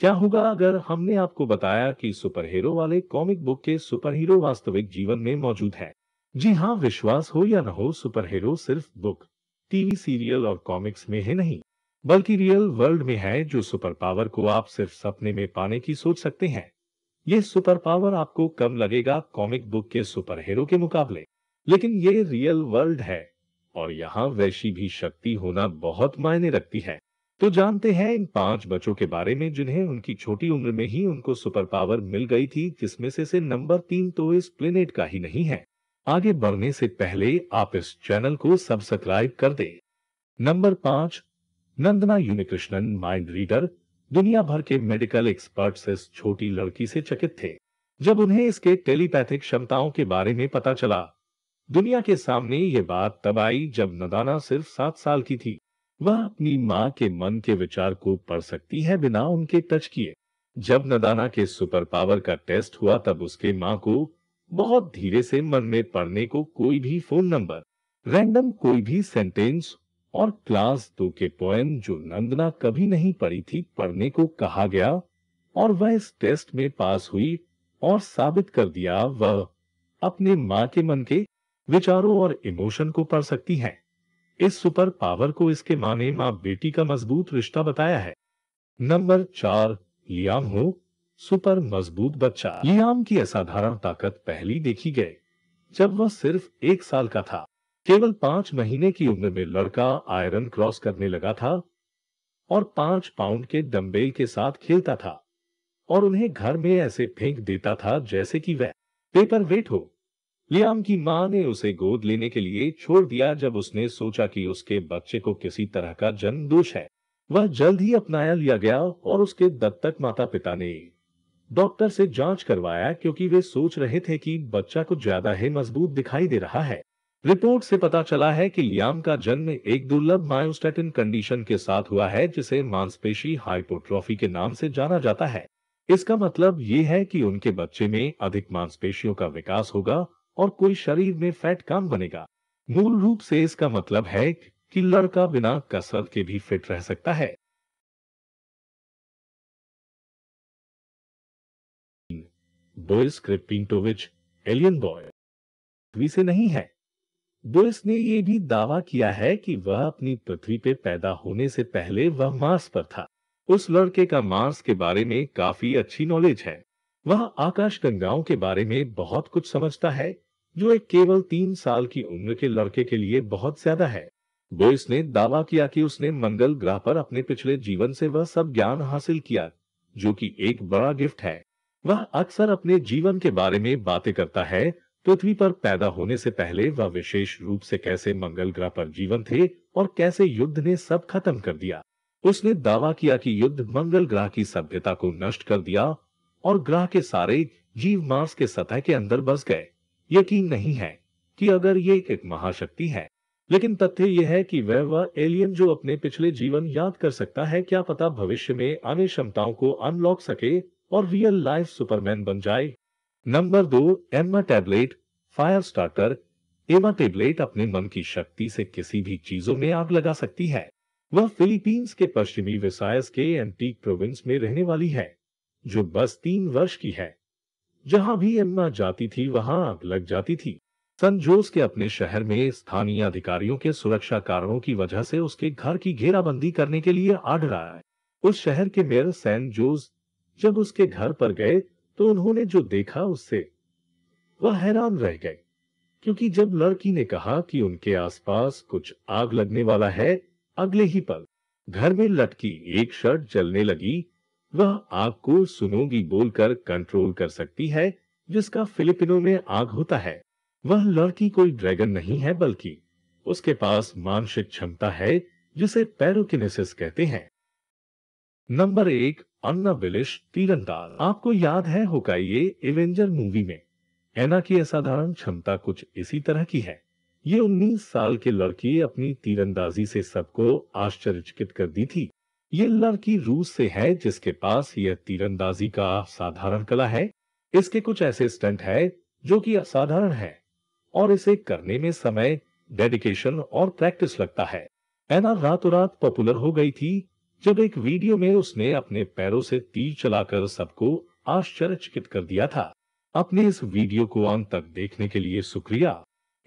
क्या होगा अगर हमने आपको बताया कि सुपर हीरो वाले कॉमिक बुक के सुपर हीरो वास्तविक जीवन में मौजूद है जी हाँ विश्वास हो या न हो सुपर हीरो सिर्फ बुक टीवी सीरियल और कॉमिक्स में ही नहीं बल्कि रियल वर्ल्ड में है जो सुपर पावर को आप सिर्फ सपने में पाने की सोच सकते हैं ये सुपर पावर आपको कम लगेगा कॉमिक बुक के सुपर हीरो के मुकाबले लेकिन ये रियल वर्ल्ड है और यहाँ वैसी भी शक्ति होना बहुत मायने रखती है तो जानते हैं इन पांच बच्चों के बारे में जिन्हें उनकी छोटी उम्र में ही उनको सुपर पावर मिल गई थी जिसमें से, से नंबर तीन तो इस प्लेनेट का ही नहीं है आगे बढ़ने से पहले आप इस चैनल को सब्सक्राइब कर दें नंबर पांच नंदना यूनिकृष्णन माइंड रीडर दुनिया भर के मेडिकल एक्सपर्ट्स इस छोटी लड़की से चकित थे जब उन्हें इसके टेलीपैथिक क्षमताओं के बारे में पता चला दुनिया के सामने ये बात तब आई जब नदाना सिर्फ सात साल की थी वह अपनी माँ के मन के विचार को पढ़ सकती है बिना उनके टच किए जब नदाना के सुपर पावर का टेस्ट हुआ तब उसके माँ को बहुत धीरे से मन में पढ़ने को कोई भी फोन नंबर रैंडम कोई भी सेंटेंस और क्लास दो के पोएम जो नंदना कभी नहीं पढ़ी थी पढ़ने को कहा गया और वह इस टेस्ट में पास हुई और साबित कर दिया वह अपने माँ के मन के विचारों और इमोशन को पढ़ सकती है इस सुपर पावर को इसके माँ ने माँ बेटी का मजबूत रिश्ता बताया है नंबर चार लियाम हो सुपर मजबूत बच्चा लियाम की असाधारण ताकत पहली देखी गई जब वह सिर्फ एक साल का था केवल पांच महीने की उम्र में लड़का आयरन क्रॉस करने लगा था और पांच पाउंड के डम्बेल के साथ खेलता था और उन्हें घर में ऐसे फेंक देता था जैसे कि वह पेपर वेट हो लियाम की माँ ने उसे गोद लेने के लिए छोड़ दिया जब उसने सोचा कि उसके बच्चे को किसी तरह का जन्म दोष है वह जल्द ही अपनाया लिया गया और उसके दत्तक माता पिता ने डॉक्टर से जांच करवाया क्योंकि वे सोच रहे थे कि बच्चा कुछ ज्यादा ही मजबूत दिखाई दे रहा है रिपोर्ट से पता चला है कि लियाम का जन्म एक दुर्लभ मायोस्टेटिन कंडीशन के साथ हुआ है जिसे मांसपेशी हाइपोट्रॉफी के नाम से जाना जाता है इसका मतलब ये है कि उनके बच्चे में अधिक मांसपेशियों का विकास होगा और कोई शरीर में फैट कम बनेगा मूल रूप से इसका मतलब है कि लड़का बिना कसरत के भी फिट रह सकता है बोइस क्रिपिंटोविच एलियन बॉय से नहीं है बोइस ने यह भी दावा किया है कि वह अपनी पृथ्वी पे पैदा होने से पहले वह मार्स पर था उस लड़के का मार्स के बारे में काफी अच्छी नॉलेज है वह आकाश गंगाओं के बारे में बहुत कुछ समझता है जो एक केवल तीन साल की उम्र के लड़के के लिए बहुत ज्यादा है बोइस ने दावा किया कि उसने मंगल ग्रह पर अपने पिछले जीवन से वह सब ज्ञान हासिल किया जो कि एक बड़ा गिफ्ट है वह अक्सर अपने जीवन के बारे में बातें करता है पृथ्वी पर पैदा होने से पहले वह विशेष रूप से कैसे मंगल ग्रह पर जीवन थे और कैसे युद्ध ने सब खत्म कर दिया उसने दावा किया कि युद्ध मंगल ग्रह की सभ्यता को नष्ट कर दिया और ग्रह के सारे जीव मास के सतह के अंदर बस गए यकीन नहीं है कि अगर ये एक महाशक्ति है लेकिन तथ्य यह है कि वह वह एलियन जो अपने पिछले जीवन याद कर सकता है क्या पता भविष्य में आने क्षमताओं को अनलॉक सके और रियल लाइफ सुपरमैन बन जाए नंबर दो Emma tablet fire starter Emma tablet अपने मन की शक्ति से किसी भी चीजों में आग लगा सकती है वह फिलीपींस के पश्चिमी विसायस के एंटीक प्रोविंस में रहने वाली है जो बस तीन वर्ष की है जहां भी अम्मा जाती थी वहां आग लग जाती थी संजोस के अपने शहर में स्थानीय अधिकारियों के सुरक्षा कारणों की वजह से उसके घर की घेराबंदी करने के लिए आर्डर आया है उस शहर के मेयर सैन जोस जब उसके घर पर गए तो उन्होंने जो देखा उससे वह हैरान रह गए क्योंकि जब लड़की ने कहा कि उनके आसपास कुछ आग लगने वाला है अगले ही पल घर में लटकी एक शर्ट जलने लगी वह आग को सुनोगी बोलकर कंट्रोल कर सकती है जिसका फिलिपिनो में आग होता है वह लड़की कोई ड्रैगन नहीं है बल्कि उसके पास मानसिक क्षमता है जिसे पैरोकिनेसिस कहते हैं नंबर एक अन्ना विलिश तीरंदाज आपको याद है होगा ये एवेंजर मूवी में एना की असाधारण क्षमता कुछ इसी तरह की है ये 19 साल के लड़की अपनी तीरंदाजी से सबको आश्चर्यचकित कर दी थी ये लड़की रूस से है जिसके पास यह तीरंदाजी का साधारण कला है इसके कुछ ऐसे स्टंट है जो कि असाधारण है और इसे करने में समय डेडिकेशन और प्रैक्टिस लगता है एना रातों रात पॉपुलर हो गई थी जब एक वीडियो में उसने अपने पैरों से तीर चलाकर सबको आश्चर्यचकित कर दिया था अपने इस वीडियो को अंत तक देखने के लिए शुक्रिया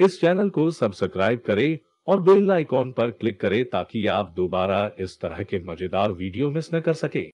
इस चैनल को सब्सक्राइब करें और बेल आइकॉन पर क्लिक करें ताकि आप दोबारा इस तरह के मजेदार वीडियो मिस न कर सके